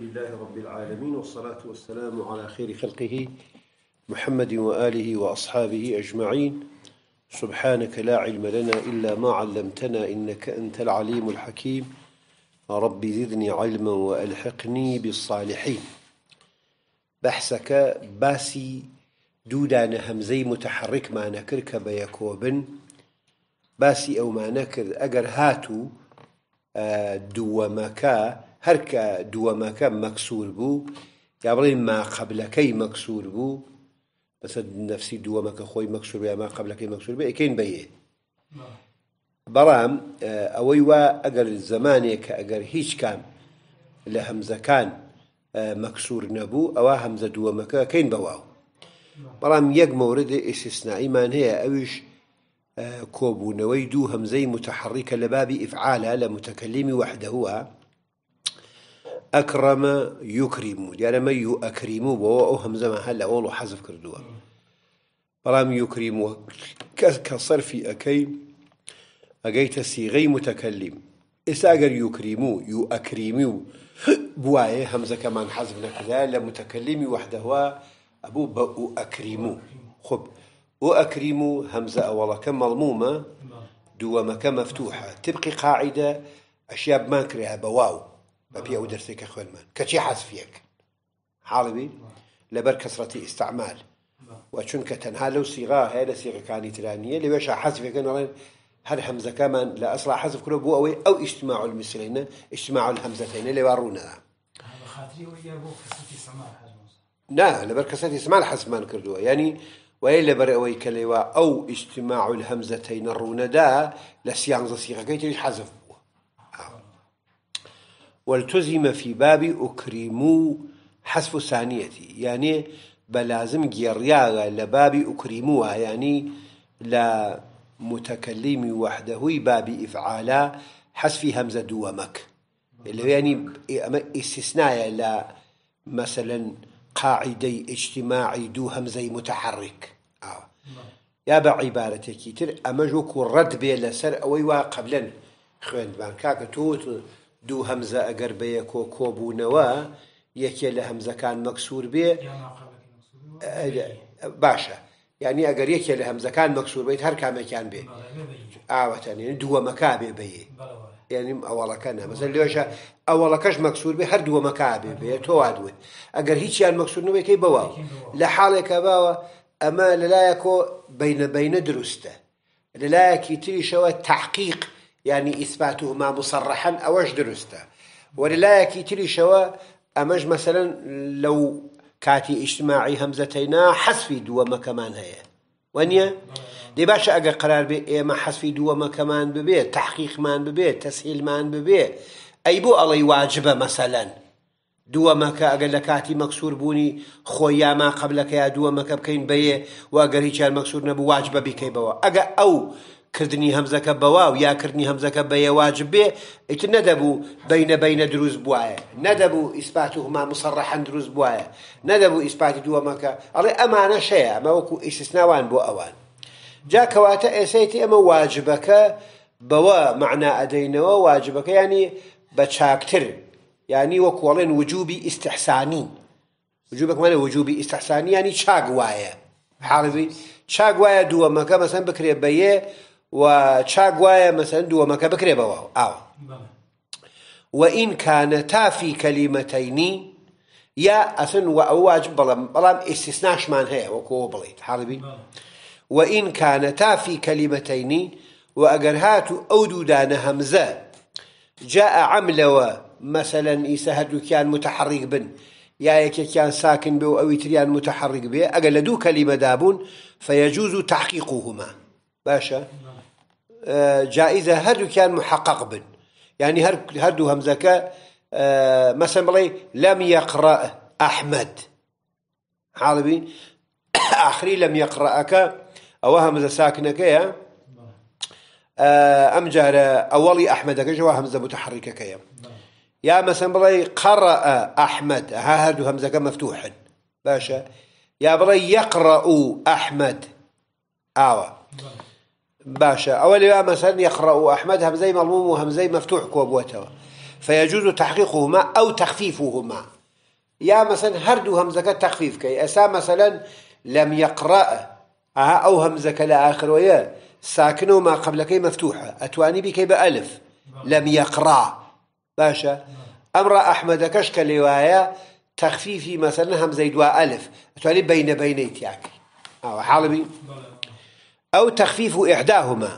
لله رب العالمين والصلاة والسلام على خير خلقه محمد وآله وأصحابه أجمعين سبحانك لا علم لنا إلا ما علمتنا إنك أنت العليم الحكيم رب زدني علما وألحقني بالصالحين بحثك باسي دودان همزي متحرك ما نكرك بيكوبن ما نكر أجر هاتو هاتوو آه، دووەمەکە هەرکە دووەمەکە مەکسور بوو یا بڵین ما قبلەکەی مەکسور بوو بەسەر نفسی دووەمەکە خۆی مەکسور یا ما قبلەکەی مەکسور بێ ئەکەین بەیە بەڵام ئەوەی وا ئەگەر زمانێک کە ئەگەر هیچ کام لە هەمزەکان مەکسور نەبوو ئەوە هەمزە دووەمەکە ئەکەین بەواو بەڵام یەک مەوردی ئیسیسنائیمان هەیە ئەویش کۆبوونەوەی دوو هەمزەی متحڕیکە لە بابی ئفعالە لە متەکەلیمی وەحدەوە أكرم يكرم يعني ما يكرم بواو همزة ما هلا والله حذف كردوة فلام يكرم كصرف أكي أجيت صيغي متكلم إساجر يكرمو يأكرمو بواي همزة كمان حذف لا لمتكلم وحده هو أبو بأو أكرمو خب وأكرمو همزة والله أولا كمضمومة دوما مفتوحة تبقي قاعدة أشياء ما كريها بواو بابي نعم. او درسك اخوان ما كتي حاسفيك حالبي نعم. لبر كسرتي استعمال نعم. وشن كتنها لو صيغه هاي لصيغه كانت لانيه لوش حاسفيك انا هل همزة كمان لا أصلا حذف كله بو أوي أو اجتماع المصريين اجتماع الهمزتين اللي ورونا هذا خاطري ويا بو كسرتي استعمال لا لا لبركسات اسمع الحسب ما كردوا يعني وإلا لبر اوي كليوا او اجتماع الهمزتين الروندا لسيانز صيغه كي تجي حذف والتزم في باب أكرمو حذف ثانية يعني بلازم جرياغا لباب أكرموها يعني لا متكلم وحده باب إفعالا حذف همزة دوامك اللي يعني استثناء لا مثلا قاعدي اجتماعي دو همزي متحرك آه. يا بعبارة كتير اما ئەمەژ الرد ڕەت سر لەسەر ئەوەی وا قبلەن توت دوو هەمزە ئەگەر بە یەکۆ کۆبوونەوە یەکێ لە هەمزەکان مەکسور بێ باشە یعنی ئەگەر یەکێ لە هەمزەکان مەکسور بیت هەر کامێکیان بێ ئاوەتەن دووەمەکا بێ بە یێ یعنیم ئەوڵەکە نە مەسەر لێشە ئەوڵەکەش مەکسور بێ هەر دووەمەکا بێ بێ تۆوادوێت ئەگەر هیچیان مەکسورنەوەیەکەی بەوە لە حاڵێکە باوە ئەمە لەلایەکۆ بینەبینە دروستە لەلایەکی تریشەوە تحقیق يعني إثباتهما مصرحا أوش درسته وللايكي تري شوا أمج مثلا لو كاتي اجتماعي همزتينا حسفي دوما كمان هي ونيا دي باشا أقا قرار بي إيه ما حسفي دوما كمان ببي تحقيق مان ببي تسهيل مان ببي اي بو الله واجبه مثلا دوما كا اگر لكاتي مكسور بوني خويا ما قبلك يا دوما كبكين بيه واگر هيچ مكسور نبو واجبه بكي بوا او کردنی هەمزەکە بەواو يا هەمزەکە بە یێواجب بێ ئیتر نەدەبوو بینە بینە دروست بواە نەدەبوو ئیسپات و هما مسەڕەحەن دروست بواە نەدەبوو ئیسپاتی دووەمەکە ئەڵێ ئەمانە شەیە ئەمەوەکو ئیسسناوان بۆ ئەوان جا کەواتە ئێسیتی ئەمە واجبەکە بەوە معنا ئەدەینەوە واجبەکە ینی بە چاکتر ینی وە کۆڵێن وجوبی ئیسحسانی وجوبەکمانە وجوبی ئیسحسانی ینی چاک حاڵوی چاک دووەمەکە مەسەن بکرێ بەیە وچا غوايه مثلا دو مكه بكري بوا او وان كان تا في كلمتين يا اثن واواجب بلا بلا استثناء شمان هي وكوبليت حربي وان كان تا في كلمتين واجرهات او دودان همزه جاء عمل مثلا يسهد كان متحرك بن يا كان ساكن بو او يتريان متحرك به اقل دو كلمه دابون فيجوز تحقيقهما باشا مم. جائزة هردو كان محقق بن يعني هردو همزة آه، ك مثلا بلي لم يقرأ أحمد حالبي آخري لم يقرأك أو همزة ساكنك يا آه، أم جارة أولي أحمد جوا همزة متحركة كيا يا مثلا بلي قرأ أحمد ها هردو همزة مفتوح باشا يا بلي يقرأ أحمد آوة بلي. باشا أول مثلا يقرأ أحمد همزي مضموم وهمزي مفتوح كوبوتوا فيجوز تحقيقهما أو تخفيفهما يا مثلا هردو همزك تخفيف كي أسا مثلا لم يقرأ آه أو همزك لآخر ويا ساكن وما كي مفتوحة أتواني بكي بألف لم يقرأ باشا أمر أحمد كشك لوايا تخفيفي مثلا همزي دوا ألف أتواني بين بينيت يعني أو آه، حالبي ئەو تەخفیف و ئیحداهما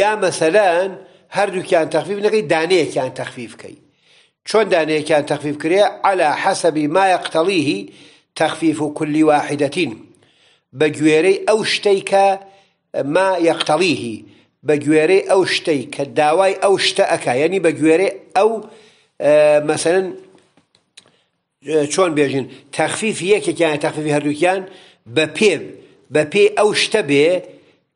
یا مەسەلەن هەردووکیان تەخفیف نەکەی دانەیەکیان تەخفیفکەی چۆن دانەیەکیان تەخفیف کرێ على حەسەبی ما یەقتەڵیه تەخفیف و کولی واحدەتین بە گوێرەی ئەو شتەی کە ما یەقتەڵیه بە گوێرەی ئەو شتەی کە داوای ئەو شتە ئەکا یعنی بە گوێرەی ئەو مەسەرن چۆن بێژین تەخفیف یەکێکیان تەخفیفی هەردووکیان بە پێ بە پێ ئەو شتە بێ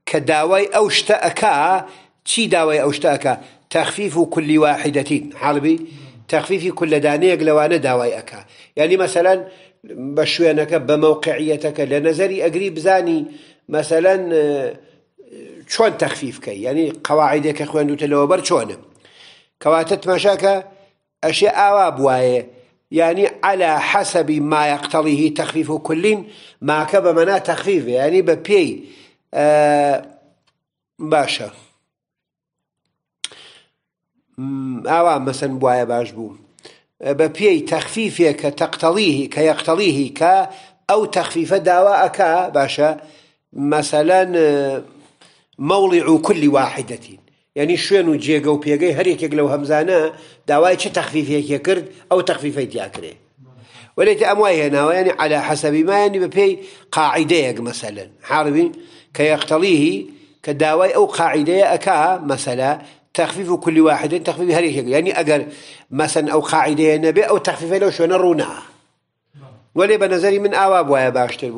کە داوای ئەو شتە ئەکا چی داوای ئەو كل تەخفیف و کولی واحدەتین حڵبی تەخفیفی انا لەوانە داوای يعني یعنی مەسەلەن بە شوێنەکە بە مەوقعیەتەکە لە نەزەری ئەگری بزانی مەسەلەن اه، چۆن تەخفیفکە ینی قەواعیدێکە خوێندوتەلەوە بەر چۆنم کەواتە تمەشاکە ئەشێ ئاوا بواە يعني على حسب ما يقتضيه تخفيف كل ما كب منا تخفيف يعني ببي باشە ئاوا مەسەن وایە باش بوو بە پێی تەخفیفێک کە تەقتەڵیهی کە یەقتەڵیهی کە ئەو تەخفیفە داوا ئەک باشە مەسەلەن مەوڵی عوکلی واحدەتین یعنی شوێن و جێگە و پێگەی هەرێکێک لەو هەمزانە داوای چه تەخفیفێکە کرد ئەو تەخفیفەی دیاکرێ وەێتی ئەم وای هێناوە ینی على حەسەبیمایانی بە پێی قاعیدەیەک مەسەلەن حاڵبین كيقتضيه كداوي أو قاعدة أكا مثلا تخفيف كل واحد تخفيف هذه يعني أجر مثلا أو قاعدة نبي أو تخفيف لو شو نرونا ولی بنظري من اواب ويا باشتر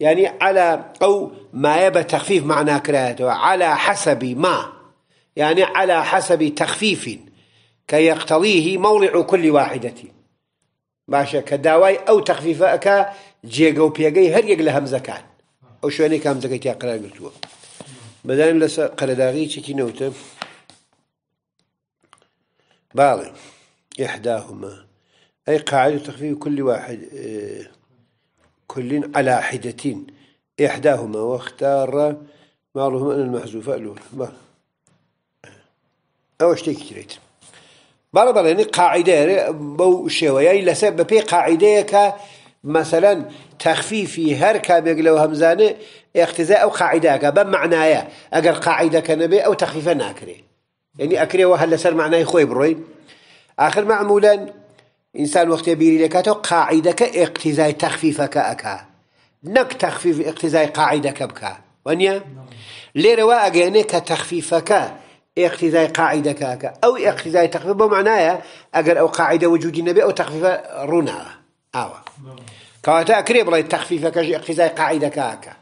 يعني على او ما يبى تخفيف معنى كراته على حسب ما يعني على حسب تخفيف كي موضع كل واحدة باشا كداواي او تخفيفك جيجو بيجي هر يقلهم زكاه او ئەو کام کامزەکەی تیا قرار گرتووە بەدایم لە قەرداغیچێکی نەوتە باڵێ احداهما اي قاعدة تخفيف كل واحد كل على حدة إحداهما واختار معلوم أن المحزوفة الأولى أو شتي كتريت بلا بلا يعني قاعدة بو شوية لسبب في قاعدة مثلا تخفيفي هر كابيق لو همزاني اختزاء او قاعده بمعنى بمعنايا اگر قاعده كنبي او تخفيفا ناكري يعني اكري وهل سر معناي خوي بروي اخر معمولا انسان وقت يبيري لكاتو قاعده كاقتزاء تخفيفك اكا نك تخفيف اقتزاء قاعده كبكا ونيا ليروا اجينك كا اقتزاء قاعده كاكا او اقتزاء تخفيف بمعنايا اقل او قاعده وجود النبي او تخفيف رونها التخفيف كج ئەکرێ قاعدة كاكا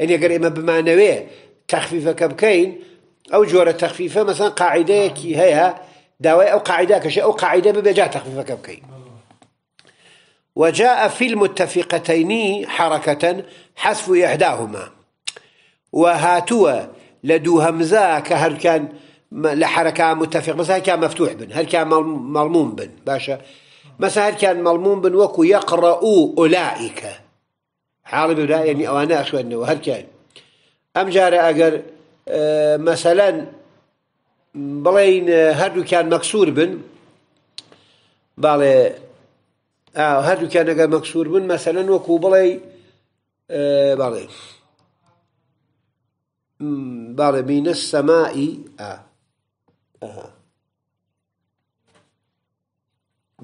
إني قاعدە ما بمعنى گەر تخفيف كبكين أو بکەین ئەو مثلا قاعدة كي هيها دواء أو قاعدة كش أو قاعدة ببجاء تخفيف كبكين وجاء في المتفقتين حركة حذف إحداهما وهاتوا لدو همزة كهر كان لحركة متفق مثلا كان مفتوح بن هل كان ملموم بن باشا بس كان ملموم بن وكو يقرأ أولئك حالب بلا يعني أوانا أخوة أنه هل كان أم جارة أقر آه، مثلا بلين بڵین آه، كان مكسور بن باڵێ آه، كان أقر مكسور بن وكو وەکو بڵێ باڵێ من السماء آه آه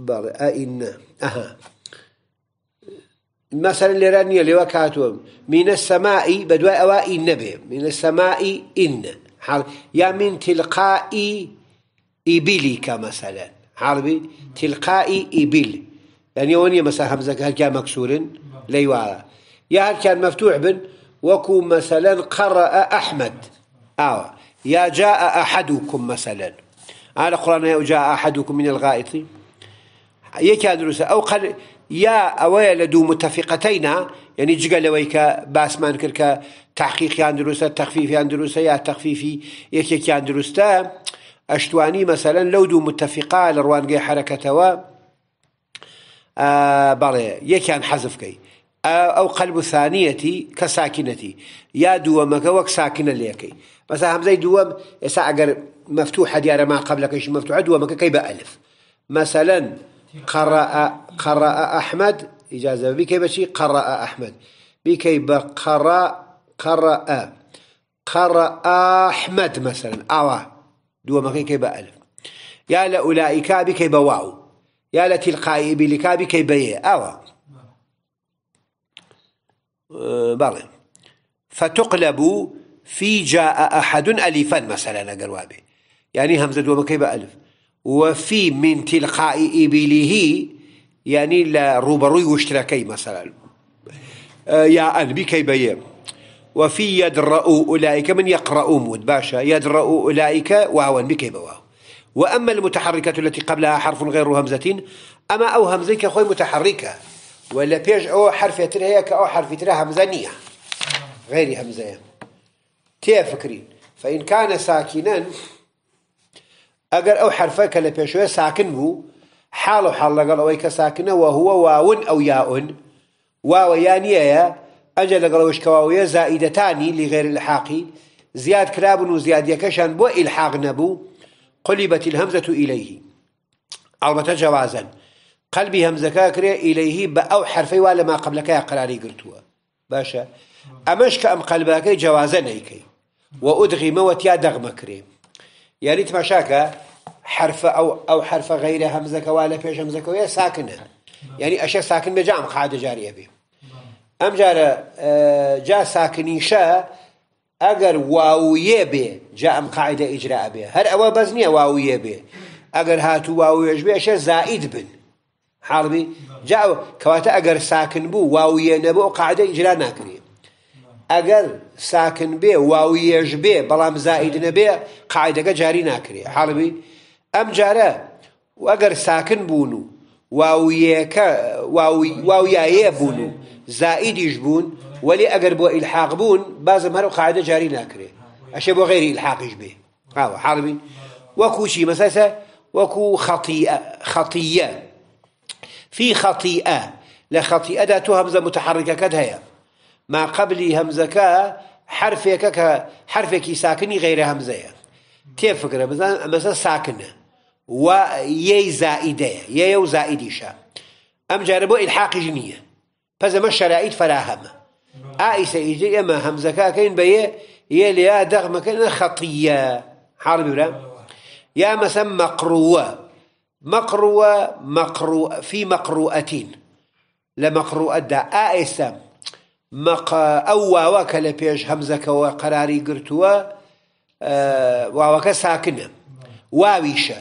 بەڵێئنا ئەها مەسەر لێرە نییە من السماء مینە سەماعی بە من السماء إن نەبێ مینە یا من تلقاء ئیبیلی مثلا مەسەلەن تلقاء إبل يعني وني مثلا همزة هل كان مكسور ليوارا يا هل كان مفتوح بن وكو مثلا قرأ أحمد آه يا جاء أحدكم مثلا على قرآن يا جاء أحدكم من الغائط یەکیا دروستە ئەو قەر یا ئەوەیە لە دوو متتەفقەتەینا یعنی يعني جگە لەوەی کە باسمان کرد کە تاقیقیان دروستە تەخفیفیان دروستە یا تەخفیفی یەکێکیان دروستە ئەشتوانی مەسەلەن لەو دوو متتەفقا لە ڕوانگەی حرەکەتەوە آه، بەڵێ یەکیان حەزفکەی ئەو آه، قەلب ثانیەتی کە ساکینەتی یا دووەمەکە وەک ساکینە لەکەی بەسا هەمزەی دووەم ئێستا ئەگەر مفتوحة دیارە ما قبلەکەشی مەفتوح دووەمەکە کەی بە ئەلف مەسەلەن قرأ قرأ أحمد إجازة بكي بشي قرأ أحمد بكي بقرأ قرأ قرأ أحمد مثلا أوا دو مكان كي بألف يا لأولئك بكي بواو يا لتلقائي بلكا بكي بيه أوا أه، بله فتقلب في جاء أحد ألفا مثلا قروابي يعني همزة دو مكي بألف وفي من تلقاء إبله يعني لروبروي وشتركي مثلا آه، يا أن بكي بيه وفي يدرأ أولئك من يقرأ مود باشا يدرأ أولئك واو بكي بواه وأما المتحركة التي قبلها حرف غير همزة أما أو همزة كخوي متحركة ولا بيج أو حرف ترها كأو حرف ترها همزانية غير همزة تيا فكرين فإن كان ساكنا اگر او حرفه لە پێشوێ ساکن بو حالو حال قالو لەگەڵ که ساکنه و هو واون او یاون یانیه یا نیەیە ئەجە لەگەڵ وشکەواوەیە زائیدەتانی لغێر الحاقی زیاد کرابن و یکشن بو الحاق نبو قلبت الهمزة إليه ئەڵبەتە جوازا قلبی هەمزەکە کرێ ئیلەیهی بە ئەو حرفەی وا لەما قبلەکەی قراری گرتووە باشە باشا امشك ام قلبك جوازا نەیکەی وادغي موت تیا دەغمە کرێ يا ريت حرف أو أو حرف غير همزة ولا فيش همزة ويا ساكنة يعني أشياء ساكن بجام قاعدة جارية به أم جارة جا ساكني شا أجر واو يبي جاء أم قاعدة إجراء به هل أو بزنية واو يبي أجر هاتو واو به أشياء زائد بن حربي جاء كواتا أجر ساكن بو واو نبو قاعدة إجراء ناكري اگر ساکن بێ واویێژ بێ بەڵام زائید نەبێ قاعدەکە جاری ناکرێ حاڵبی ئەم جارە ئەگەر ساکن بوون و واویەکە واویایە بوون و زائیدیش بوون ولی ئەگەر بۆ ئیلحاق بوون بازم هەرو قاعدە جاری ناکرێ ئەشێ بۆ غێری ئیلحاقیش بێ ئاوە حاڵبی وەکو مثلا مەسەسە وەکو خەتیە خەتیە فی خەتیە لە خەتیەدا تۆ هەمزە متحرکەکەت هەیە ما قبلي همزكا حرفك حرفك ساكن غير همزه كيف فكره مثلا ساكنه وي زائده يا يو زائديشا ام جربوا الحاق جنيه فذا ما الشرائط فراهم عائسة إجي أما همزة كاين بيه يلي أدغ مكان خطية حاربي ولا يا مثلا مقروة مقروة مقروة في مقروءتين لمقروءة دا عائسة ئەو واوە کە لە پێش هەمزەکەەوە قەراری گرتووە واوەکە ساکنە واویشە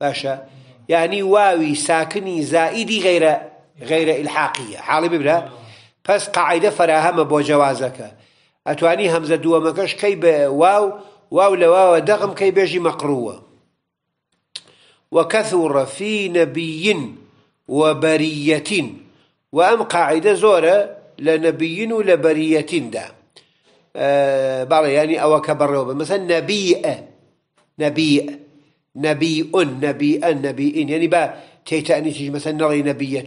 باشە یعنی واوی ساکنی زائیدی غیرە غیرە ئیلحاقیە حاڵی ببرە پس قاعدە فراهەمە بۆ جیازەکە ئەتوانی هەمزە دووەمەکەش کەی بە واو واو لە واوە دەغم کەی بێژی مەقرووە وكثر في نبي وبرية وأم قاعدة زورة لنبيين لبرية دا آه، بعض يعني أو كبر مثلا نبي نبي نبي نبي نبي يعني با تيتاني نيتي مثلا نري نبية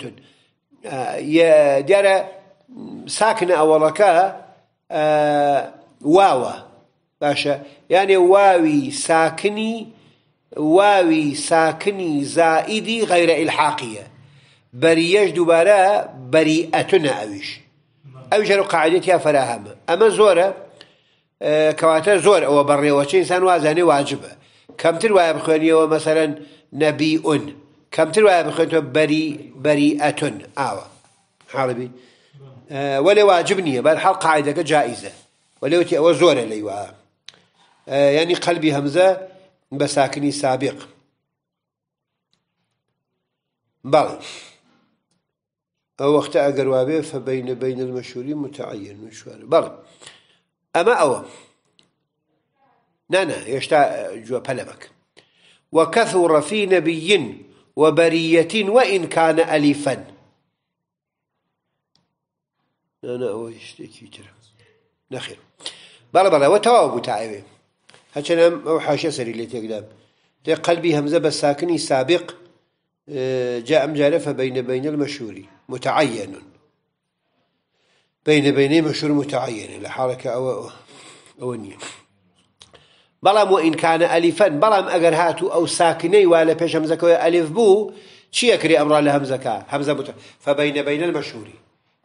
آه، يا دار ساكنة ساكن أولكا آه، واوا باشا يعني واوي ساكني واوي ساكني زائدي غير الحاقيه بريج دوبارا بريئتنا اويش ئەو ژەر و قاعدێتیا فراهەمە ئەمە زۆرە کەواتە زۆر ئەوە بەڕێوەچی ئسان وازانێ واجبە کەمتر وایە بخوێنیەوە مەسەرەن نەبی ئون کەمتر وایە بخوێنەوە بەری بەری ئەتون ئاوە حاڵبی وەێ واجب نییە بەر حڵ قاعدەکە جائزە وەلێوتی ئەوە زۆرە لەی وە ینی قەلبی سابق بل أو وقت أجر وابه فبين بين المشهورين متعين مشوار بلى أما أو اه، نانا يشتاء جوا بلمك وكثر في نبي وبرية وإن كان ألفا نانا أو يشتكي ترى نخير بلى بلى وتواب تعبه هاتشنا أو حاشا سري اللي تقدام قلبي همزة بساكني سابق جاء مجالفة بين بين المشهور متعين بين بين مشهور متعين لحركة أو أونية بلام وإن كان ألفا بلام أجر هاتو أو ساكني ولا بيش همزة ألف بو شيء يكري أمر لهمزة همزة مت فبين بين المشهور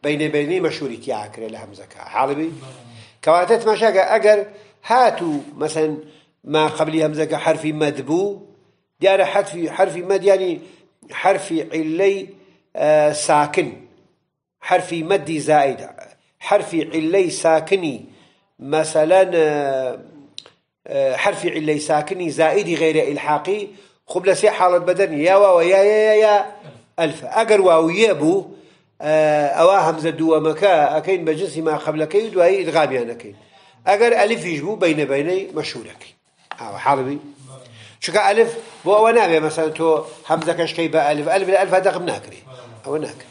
بين بين مشهور كي همزة كا حالبي كواتت مشاكا أجر هاتو مثلا ما قبل همزة حرف مدبو ديار حرف حرف مد يعني حرف علي آه، ساكن حرف مد زائد حرف علي ساكني مثلا آه، آه، حرف علي ساكني زائدي غير الحاقي خبلا سي حالة بدن يا واو يا يا يا يا ألف أقر واو يابو أوا همزة دو مكا أكين بجنس ما قبل كيد وهي إدغامي أنا كين أقر ألف يجبو بين بيني مشهورك أو حالبي شو ألف بو أو نابي مثلا تو همزة كشكي بألف ألف ألف هذا هدق ناكري أو ناكري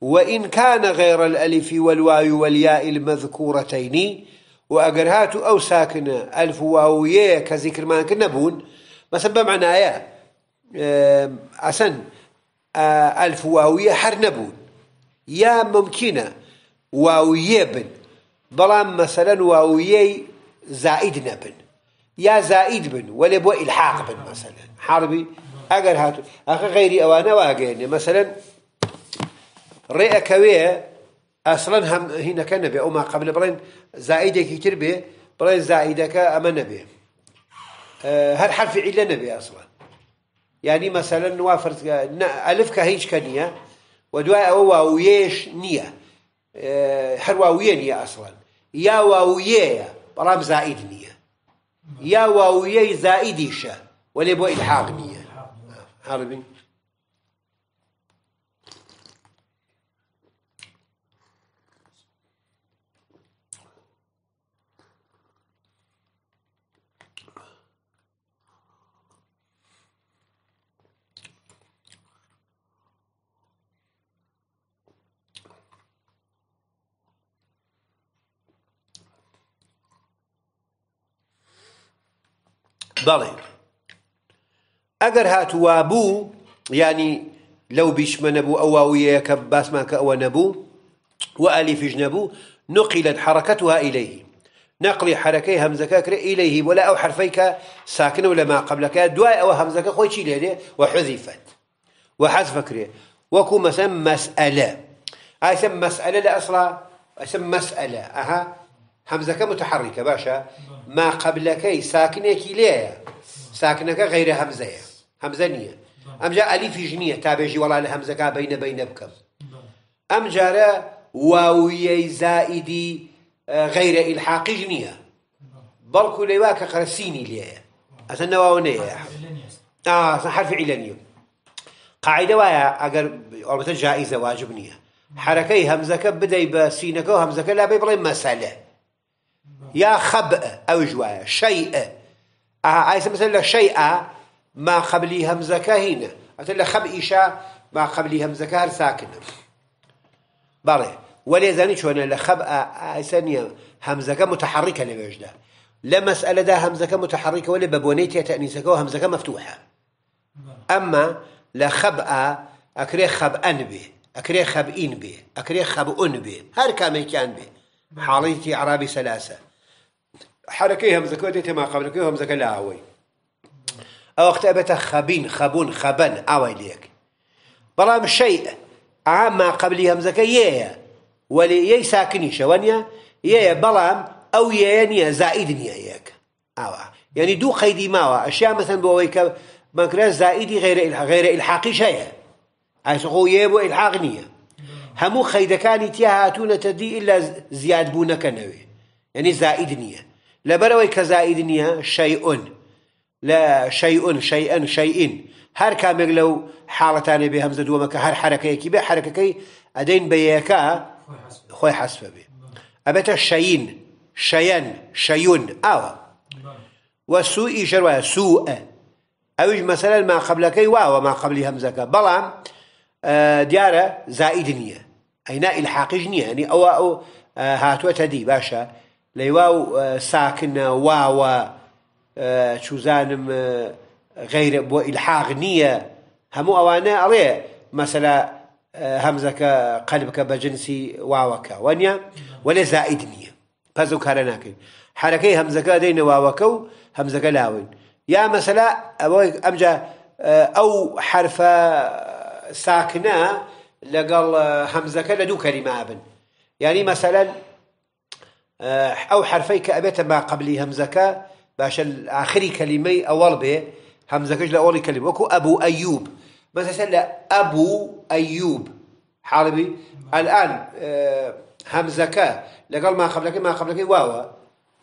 وإن كان غير الألف والواو والياء المذكورتين وأجر أو ساكنة ألف واوية كذكر ما كنا بون مثلا بمعنى يا عسن ألف واوية حر نبون يا ممكنة واوية بن بلام مثلا واوية زائد نبن يا زائد بن ولا بو الحاق بن مثلا حربي اگر هاتو غيري غیری اوانه واگینه مثلا رئه کوی اصلا هم هنا كان بي او ما قبل برين زائد كتير بي برين زائده اما نبي أه هل حرف عله نبي اصلا يعني مثلا نوافر الف كهيج كنيه ودواء واويش نيه أه هر واويه نيه اصلا يا واويه برام زائد نيه يا واو يي زائديشه ولي بو الحاق نيه عربي بەڵێ ئەگەر هاتووا بوو ینی لەو بیشمە نەبوو ئەو واویەیە كباس باسمان او نبو نەبوو وألفش نبو نقلت حركتها إليه نقل حركي همزك إليه ولا أو حرفيك ساكن ولا ما قبلك دواء أو همزك خوي شيء وحذفت وحذف كري وكو مثلا مسألة أي مسألة لا أصلا اسم مسألة أها همزك متحركة باشا ما قبل كي ساكنه كليا ساكنه غير همزه أم جاء الف جنيه تابجي ولا الهمزه كا بين بين بكم أم جاء ي زائد غير الحاق جنيه بلكو ليواك قرسيني ليه اذن واونيه اه حرف علني قاعده وايا أو مثلا جائزه واجبنيه حركه همزه كبدي بسينك وهمزه كلا بيبر مساله يا خبأ أو جوا شيء عايز مثلا شيء ما قبلي همزة كهينة مثلا خبئشة ما قبلي همزة كهر ساكنة ولا زاني شو أنا لخب ایسانی همزکه متحرکه لبجده لمسألة ده همزكة متحركة ولا ببونيتها تأنيسكة وهمزكة مفتوحة أما لا خبأ أكري خبأن أنبي أكري خبئين به أكري خبؤن به هر كامي كان به حاليتي عربي سلاسة حركي زكوتي تما ما كي همزك لا أوي أو اختبت خبين خبون خبن أوي ليك برام شيء عام ما قبلي همزك يا ولي يي ساكني شوانيا يي برام أو يانيا زائدني نيا ياك أو يعني دو خيدي ماوا أشياء مثلا بويك مكرا زائدي غير غير الحاقي شيء عايز خو يبو الحاق نيا همو خيدكاني تيها هاتونا تدي إلا زياد بونك نوي يعني زائدني لبروي كزائد نيا شيء لا شيء شيئا شيئا هر كامل لو حالتان بهمزه دومك هر حركه كي به حركه كي ادين بيكا خوي حسب به ابيت الشين شيان شيون او وسوء شروع سوء او مثلا ما قبلك واو ما قبل همزك بلا اه، دياره زائد نية اينا حاقج نية يعني او, هاتوا اه، هاتوه تدي باشا لەیواو آه، ساکنە واوە چوزانم آه، آه، غیرە بۆ ئیلحاق نییە هەموو ئەوانە ئەڵێ مەسەلا هەمزەکە قەلبکە بە جنسی واوەکە وەنیە وەلێ زائید نییە پەز و کارە ناکەین حرەکەی هەمزەکە دەینە واوەکە و هەمزەکە لاون یا مەسەلا ئەوەی ئەمجا ئەو حرفە ساکنە لەگەڵ هەمزەکە لە دوو کەریما یعنی يعني مەسەلا آه، او حرفي كابيت ما قبلي همزك باش الآخر كلمه اول به همزك اجل اول كلمه وكو ابو ايوب بس اسال ابو ايوب حالبي الان آه، همزكا لقال ما قبلك ما قبلك واو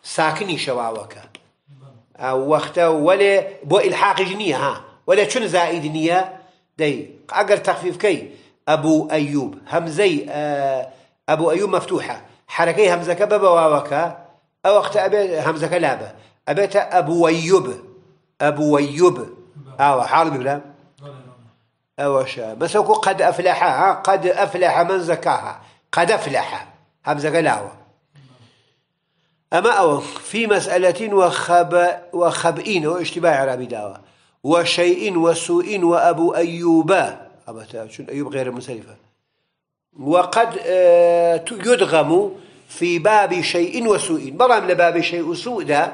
ساكني شواوك او آه، وقت ولا بو الحاق جنيه ها ولا شن زائد نيه دي اقل تخفيف كي ابو ايوب همزي ابو ايوب مفتوحه حركي حركەی هەمزەکە بە بەواوەکە ئەو وەختە ابو هەمزەکە لابە ئەبێتە ئەبووەیوب ئەبووەیوب ئاوە آه، حاڵ بگرە بس بەسەکو قد ئەفلەحەها قد أفلح من قد افلح ئەفلەحە هەمزەکە اما او في مسألة مەسئلەتین وخبئين ئەوە اشتیبای عربي داوە وشيء وسوء وأبو أيوبا أبتا شن أيوب غير المسلفة وقد آه، يدغم في باب شيء وسوء برام لباب شيء وسوء ده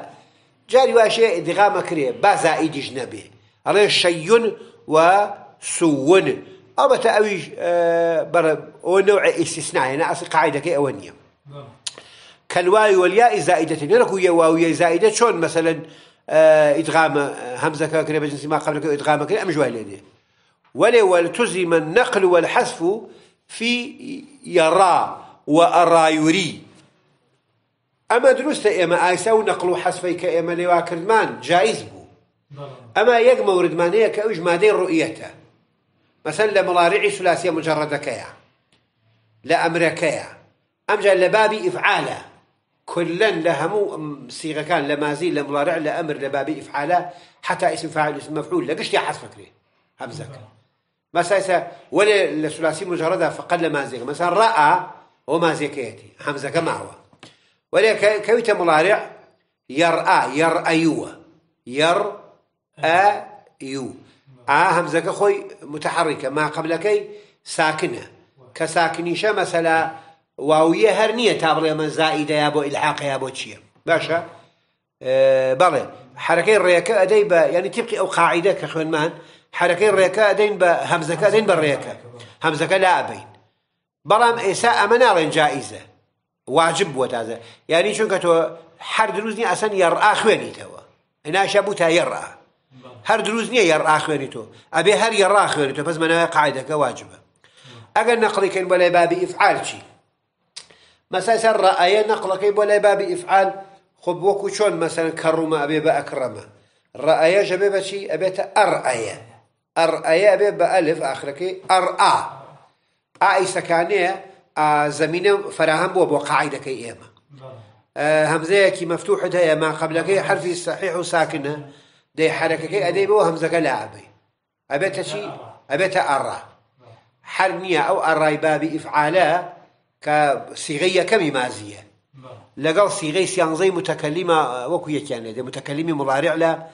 جاري واشي ادغام كريه با زائد جنبه عليه شيء وسوء أبتا أوي أه بر أو نوع استثناء هنا يعني أصل قاعدة كي أونية نعم. كالواي والياء زائدة لك يا واو زائدة شون مثلا آه، إدغام آه، همزة كاكري بجنس ما قبل إدغام كريه أم جوالينيه ولي والتزم النقل والحذف في يرى وأرايوري أما درست إما آيسا ونقل حسفيك كإما لوا كردمان جائز بو أما يق مورد مان هي كأوج مادين رؤيته مثلا لملاارعي ثلاثية مجردة كيا لأمريكيا جاء لبابي إفعاله كلا لهمو صيغة كان زيل لمضارع لأمر لبابي إفعاله حتى اسم فاعل اسم مفعول لقشت يا حسفك لي همزك مثلا ولا الثلاثي مجردة لما لمازي مثلا رأى وما زكيتي حمزة كمعوى ولكن كويت مضارع ير أيوة ير آ آه، حمزة كخوي متحركة ما قبل كي ساكنة شا مثلا واوية هرنية تابلي من زائدة يا بو إلحاق يا بو تشيا باشا أه بله حركة الريكة أدين يعني تبقي أو قاعدة كخوان مان حركة الريكة أدين همزة أدين بالريكة همزة لا أبين بەڵام ئێسا ئەمە ناڵێن جائزە واجب بووە تازە یعنی چونکە تۆ هەر دروست نیە ئەسەن یەڕا خوێنیتەوە ناشە بوو تا یەڕا هەر دروست نییە یەڕا خوێنی تۆ ئەبێ هەر یەڕا خوێنی تۆ پس منەوە قاعدەکە واجبە ئەگەر نەقڵیکەین بۆ لای بابی ئیفعال چی مەسا سەر ڕائەیە نەقڵەکەی بۆ لای بابی ئیفعال خب وەکو چۆن مەسەن کەڕومە ئەبێ بە ئەکڕەمە ڕائەیە ژەبێ بەچی ئەبێتە ئەڕئەیە ئەڕئەیە ئەبێ بە ئەلف ئاخرەکەی عائسه كانه آه، زمينه فراهم بو قاعده كي ايما نعم. آه، همزه كي مفتوح ده ما قبل كي حرف صحيح وساكنه دي حركه كي ادي بو همزه كي لعبي ابيت شي ابيت ارى نعم. حرمية او ارى باب افعاله كصيغه كم مازيه نعم. لقال صيغه سيانزي متكلمه آه، وكي كان يعني، دي متكلم مضارع له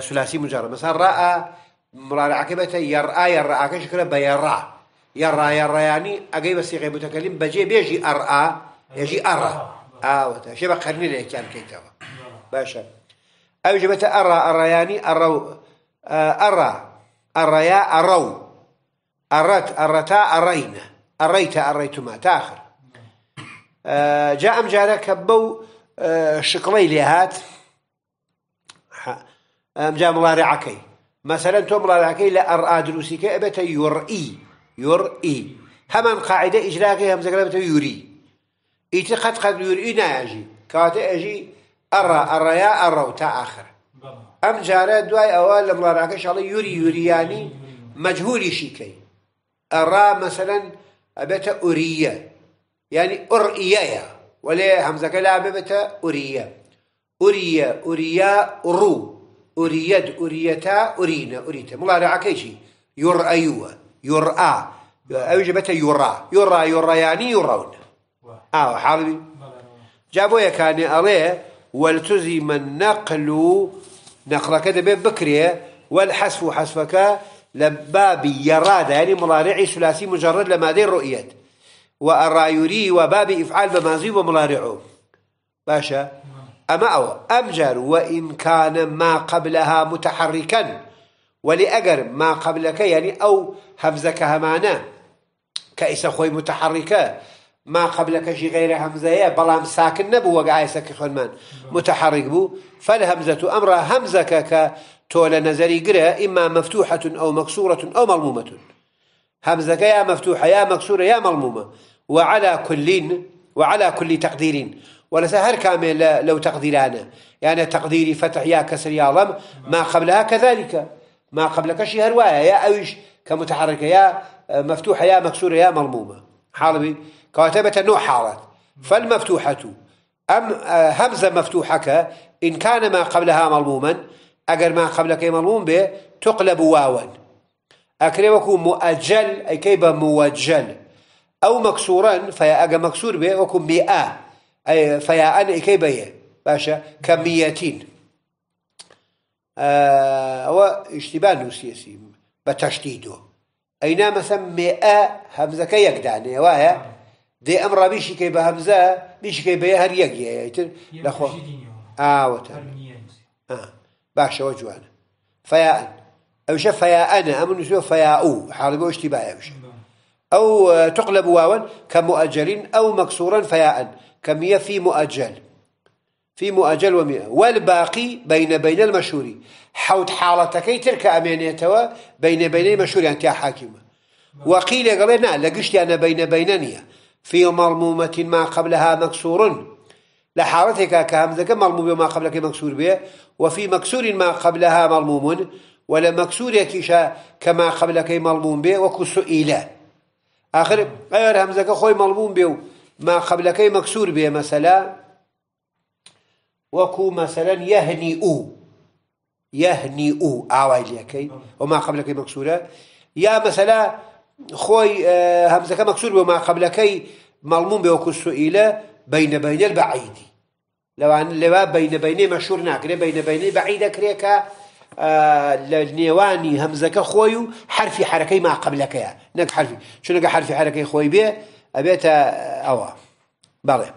ثلاثي مجرد مثلا راى مضارع كبته يرى يرى كشكل بيرى يرى يرى يعني أجيب الصيغة متكلم بجي بيجي أرى يجي أرى آه شبه قرني ليه كان كيتوا باشا أو جبت أرى أرى يعني أرى آه، أرى أرى يا أروا أرت أرتا أرينا أريت أريتما تاخر آه، جاء أم بو آه شقلي لهات أم جاء ملارعكي مثلا تو ملارعكي لا أرآ دروسك أبتا يرئي يرئي همان قاعده اجراقي همزه كلمه يري ايتي قد قد يرئي ناجي كات اجي ارى ارى يا ارى وتا اخر ام جاره دواي اول مراك ان شاء الله يري يري يعني مجهول شيكي ارى مثلا ابيت اريه يعني ارئيه ولا همزه كلمه بيت اريه أريا أريا أرو أريد أريتا أرينا أريتا ملا راك شي يرأيوه يرأى أوجه متى يرى يرى يرى يعني يرون أو آه، حربي جابوا يا كان عليه والتزم النقل نقل كذا بكرية والحسف حسفك لباب يراد يعني مضارع ثلاثي مجرد لما دي الرؤية وأرايوري وباب إفعال بماضي وملارعه باشا أما أو أمجر وإن كان ما قبلها متحركا ولأجر ما قبلك يعني أو هەفزەکە هەمانە کە ئیسە متحركه ما قبلك شي غير همزه ساکن نەبوو وەگە ئایسەکە خوێنمان متحڕیک متحرك بو فالهمزه امر ئەمڕە هەمزەکە کە تۆ لە نەزەری گرە ئیما او ئەو مەکسورەتون ئەو مەڵمومەتون هەمزەکە یا مەفتوحە یا مەکسورە یا وعلى كل وعلى كل تقدير ولسا هر كامل لو تقديرانا يعني تقديري فتح يا كسر يا ظم ما قبلها كذلك ما قبلك شي هروايا يا أويش كمتحركة يا آه، مفتوحة يا مكسورة يا ملمومة حالبي كاتبة نوع حالات فالمفتوحة أم آه، همزة مفتوحة إن كان ما قبلها ملموما أجر ما قبلك ملموم به تقلب واوا أكرمك مؤجل أي كيف موجل أو مكسورا فيا أجا مكسور به وكم مئة أي فيا أن كيبية باشا كميتين آه هو اشتباه سياسي بتشديده أينا مثلا ا همزه كي يقدعني واه دي امر بيشي كي بهمزه بيشي كي بيهر يتر يعني لخو اه وتر اه باشا وجوانا فيا فياء او شف فيا انا أم نسوي فيا او حال جوش تبايا وش او نعم. آه، تقلب واوا كمؤجل او مكسورا فيا فياء كم يفي مؤجل في مؤجل ومئة والباقي بين بين المشهوري حوت حالتك ترك أمينيتوا بين بين المشهوري أنت يا حاكم وقيل قالنا لقشت أنا بين بينني في مرمومة ما قبلها مكسور لحالتك كهمزك مرموم ما قبلك مكسور به وفي مكسور ما قبلها مرموم ولا مكسور يكيشا كما قبلك مرموم به وكسو إلى آخر غير همزك خوي مرموم به ما قبلك مكسور به مثلا وكو مثلا يهنئوا يهنئوا اوايليكي وما قبلك مكسورة يا مثلا خوي همزك مكسور وما قبلك ملموم بوكو سئلة بين بين البعيد لو عن لو بين بين مشهور ناكري بين بين بعيد كريكا لنيواني همزك خوي حرفي حركي ما قبلك يا نك حرفي شنو نك حرفي حركي خوي بيه أبيت أوا بله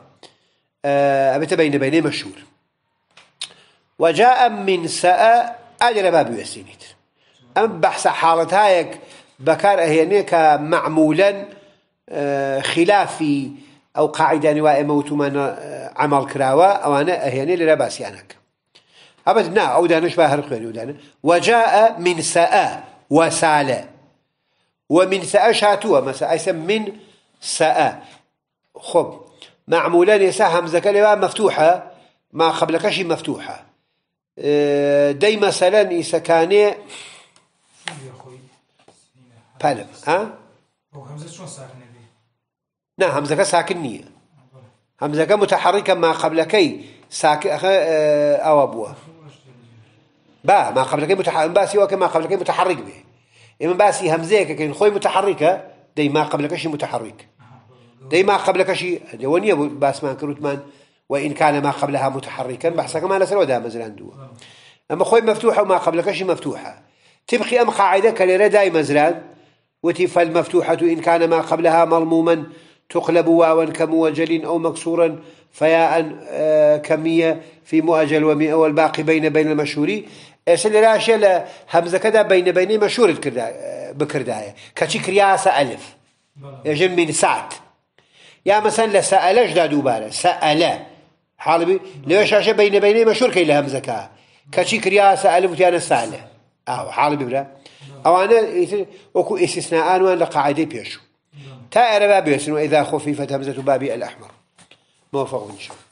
أبيت بين بين مشهور وجاء من ساء أجر ما بيسينيت أم بحث حالتهايك بكار أهينيك معمولا آه، خلافي أو قاعدة نواء موت من آه، عمل كراوة أو أنا أهيني لرباسي أناك أبد نا أو دانش باهر خير ودانا وجاء من ساء وسالة ومن ساء شاتوه مثلا أيسم من ساء خب معمولا يسا همزة كلمة مفتوحة ما قبلكش مفتوحة دەی مەسەلەن ئیسەکانێ پەلم نا هەمزەکە ساکن نییە هەمزەکە متحڕیکە ما قبلەکەی ئەوە بووە با ما قبلەکەی متحرم باسی وەکە ما قبلەکەی متحرک بێ ئێمە باسی هەمزەیەکەکەین خۆی متحڕیکە دەی ما قبلەکەشی متحڕیک دەی ما قبلەکەشی دەوە نییە باسمان کردوتمان وإن كان ما قبلها متحركا بحثك ما لسر ودا مزران دوا أما خوي مفتوحة وما شي مفتوحة تبقي أم قاعدة كاليرا داي مزران وتي فالمفتوحة إن كان ما قبلها مرموما تقلب واوا كموجل أو مكسورا فياء آه، كمية في مؤجل ومئة والباقي بين بين المشهوري ايش راشي له همزه كذا بين بين مشهور الكردا آه، بكردايه كشي كرياسه الف نعم. يجن من سات يا مثلا لسأل دا دوباره سأل حالي نعم. لو شاشه بين بيني مشهور كي لهم زكاه كشي كريا سالف وتانا ساله أو حالي بلا او نعم. انا وكو استثناء وان لقاعده بيشو نعم. تا اربا بيسن واذا خفيفة همزه بابي الاحمر موفق ان شاء الله